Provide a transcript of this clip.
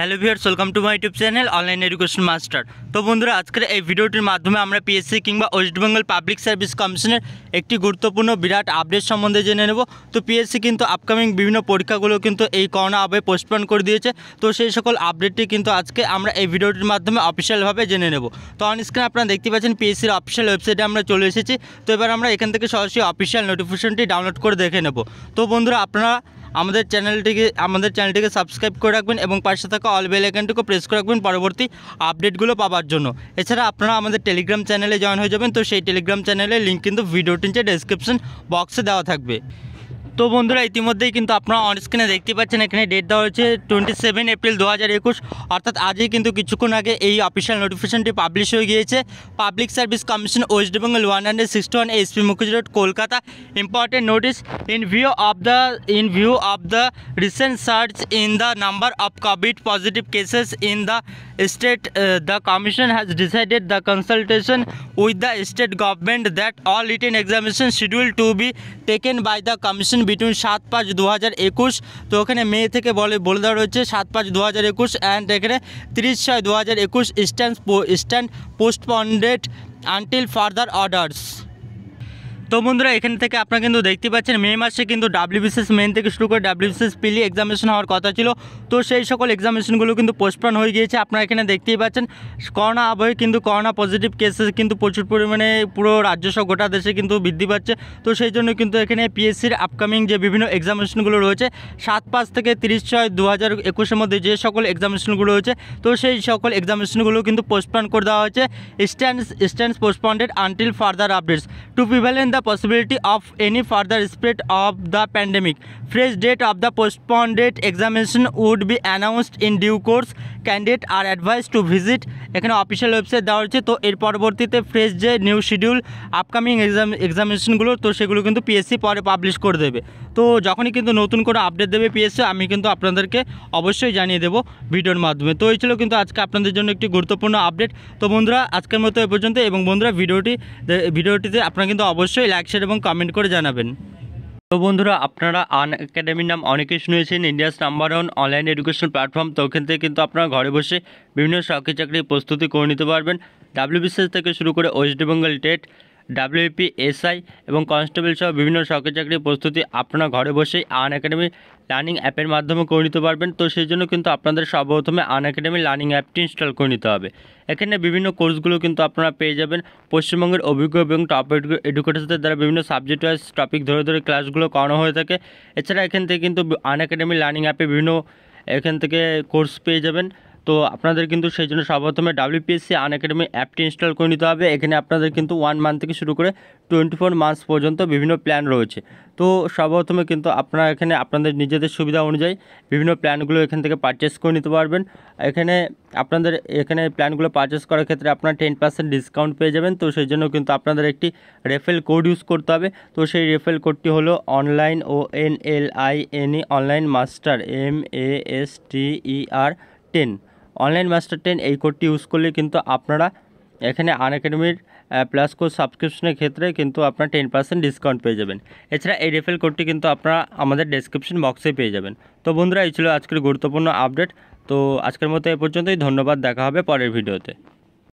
Hello viewers welcome to my YouTube channel online education master তো বন্ধুরা আজকের এই ভিডিওটির মাধ্যমে আমরা পিএসসি কিংবা ওয়েস্টবেঙ্গল পাবলিক সার্ভিস কমিশনের একটি গুরুত্বপূর্ণ বিরাট আপডেট সম্বন্ধে জেনে নেব তো পিএসসি কিন্তু আপকামিং বিভিন্ন পরীক্ষাগুলো কিন্তু এই করোনা আবে পোস্টপন করে দিয়েছে তো সেই সকল আপডেটটি কিন্তু আজকে আমরা এই ভিডিওটির মাধ্যমে অফিসিয়ালভাবে জেনে নেব তো অন স্ক্রিনে আপনারা দেখতে পাচ্ছেন পিএসসির অফিসিয়াল ওয়েবসাইটে আমরা চলে এসেছি তো এবার আমরা এখান থেকে সরাসরি অফিসিয়াল নোটিফিকেশনটি ডাউনলোড করে দেখে নেব তো বন্ধুরা আপনারা আমাদের চ্যানেলটিকে আমাদের চ্যানেলটিকে সাবস্ক্রাইব করে রাখবেন এবং পাশে থাকা অল বেল আইকনটিকে প্রেস করে রাখবেন পরবর্তী আপডেটগুলো পাওয়ার জন্য এছাড়া আপনারা আমাদের টেলিগ্রাম চ্যানেলে জয়েন হয়ে যাবেন তো সেই টেলিগ্রাম চ্যানেলের লিঙ্ক কিন্তু ভিডিওটির ডেসক্রিপশন বক্সে দেওয়া থাকবে তো বন্ধুরা ইতিমধ্যেই কিন্তু আপনারা অনস্ক্রিনে দেখতে পাচ্ছেন এখানে ডেট দেওয়া হয়েছে টোয়েন্টি সেভেন এপ্রিল দু অর্থাৎ আজই কিন্তু কিছুক্ষণ আগে এই অফিসিয়াল নোটিফিকেশনটি পাবলিশ হয়ে গিয়েছে public service commission West Bengal one hundred sixty one SP Mukherjee road Kolkata important notice in view of the in view of the recent surge in the number of COVID positive cases in the state uh, the commission has decided the consultation with the state government that all written examination schedule to be taken by the commission between 7 5 2021 তো ওখানে মে থেকে বলে বলে দেওয়া রয়েছে 7 5 2021 and এখানে 30 6 2021 stand stand postponed until further orders তো বন্ধুরা এখান থেকে আপনারা কিন্তু দেখতে পাচ্ছেন মে মাসে কিন্তু ডাব্লিউবিসিএস মেন থেকে শুরু করে ডাব্লিউবিসিএস পিলি এক্সামিনেশন হওয়ার কথা ছিল তো সেই সকল এক্সামিনেশনগুলো কিন্তু পোস্টপন হয়ে গিয়েছে আপনারা এখানে দেখতেই পাচ্ছেন করোনা আবহে কিন্তু করোনা পজিটিভ কেসেস কিন্তু প্রচুর পরিমাণে পুরো রাজ্যসহ গোটা দেশে কিন্তু বৃদ্ধি পাচ্ছে তো সেই জন্য কিন্তু এখানে পিএসসির আপকামিং যে বিভিন্ন এক্সামিনেশনগুলো রয়েছে সাত পাঁচ থেকে তিরিশ ছয় দু হাজার একুশের মধ্যে যে সকল এক্সামিনেশনগুলো রয়েছে তো সেই সকল এক্সামিনেশনগুলো কিন্তু পোস্টপন করে দেওয়া হয়েছে stands stands postponed until further updates to পিভেল in the possibility of any further spread of the pandemic. Fresh date of the postponed examination would be announced in due course. Candidates are advised to visit এখানে official website দেওয়া হয়েছে তো এর পরবর্তীতে fresh যে new schedule upcoming exam এক্সামিনেশনগুলো তো সেগুলো কিন্তু পিএসসি পরে পাবলিশ করে দেবে তো যখনই কিন্তু নতুন করে আপডেট দেবে পিএসসি আমি কিন্তু আপনাদেরকে অবশ্যই জানিয়ে দেবো ভিডিওর মাধ্যমে তো এই ছিল কিন্তু আজকে আপনাদের জন্য একটি গুরুত্বপূর্ণ আপডেট তো বন্ধুরা আজকের মতো এ পর্যন্ত এবং বন্ধুরা ভিডিওটি ভিডিওটিতে আপনারা কিন্তু অবশ্যই লাইক শেয়ার এবং কমেন্ট করে জানাবেন তো বন্ধুরা আপনারা আন একাডেমির নাম অনেকেই শুনেছেন India's number one online education platform তো ওখান থেকে কিন্তু আপনারা ঘরে বসে বিভিন্ন সরকারি চাকরির প্রস্তুতি করে নিতে পারবেন ডাব্লিউবিসিএস থেকে শুরু করে West Bengal TET WP SI এবং কনস্টেবল সহ বিভিন্ন সরকারি চাকরির প্রস্তুতি আপনারা ঘরে বসেই আন একাডেমি লার্নিং অ্যাপের মাধ্যমে করে নিতে পারবেন তো সেই জন্য কিন্তু আপনাদের সর্বপ্রথমে আন একাডেমি লার্নিং অ্যাপটি ইনস্টল করে নিতে হবে এখানে বিভিন্ন কোর্সগুলো কিন্তু আপনারা পেয়ে যাবেন পশ্চিমবঙ্গের অভিজ্ঞ এবং টপ এডুকেটার্সদের দ্বারা বিভিন্ন সাবজেক্ট ওয়াইজ টপিক ধরে ধরে ক্লাসগুলো করানো হয়ে থাকে এছাড়া এখান থেকে কিন্তু আন একাডেমি লার্নিং অ্যাপে বিভিন্ন এখান থেকে কোর্স পেয়ে যাবেন তো আপনাদের কিন্তু সেই জন্য সর্বপ্রথমে ডাব্লিউপিএসসি আন একাডেমি অ্যাপটি ইনস্টল করে নিতে হবে এখানে আপনাদের কিন্তু ওয়ান মান্থ থেকে শুরু করে টোয়েন্টি ফোর মান্থস পর্যন্ত বিভিন্ন প্ল্যান রয়েছে তো সর্বপ্রথমে কিন্তু আপনারা এখানে আপনাদের নিজেদের সুবিধা অনুযায়ী বিভিন্ন প্ল্যানগুলো এখান থেকে পারচেস করে নিতে পারবেন এখানে আপনাদের এখানে প্ল্যানগুলো পারচেস করার ক্ষেত্রে আপনারা টেন পার্সেন্ট ডিসকাউন্ট পেয়ে যাবেন তো সেই জন্য কিন্তু আপনাদের একটি রেফেল কোড ইউজ করতে হবে তো সেই রেফেল কোডটি হলো online O N L I N E online master M A S T E R ten online master ten এই কোডটি ইউজ করলে কিন্তু আপনারা এখানে আনএকাডেমির প্লাস কোড সাবস্ক্রিপশনের ক্ষেত্রে কিন্তু আপনারা টেন পার্সেন্ট ডিসকাউন্ট পেয়ে যাবেন এছাড়া এই রেফেল কোডটি কিন্তু আপনারা আমাদের ডেসক্রিপশন বক্সে পেয়ে যাবেন তো বন্ধুরা এই ছিল আজকের গুরুত্বপূর্ণ আপডেট তো আজকের মতো এ পর্যন্তই ধন্যবাদ দেখা হবে পরের ভিডিওতে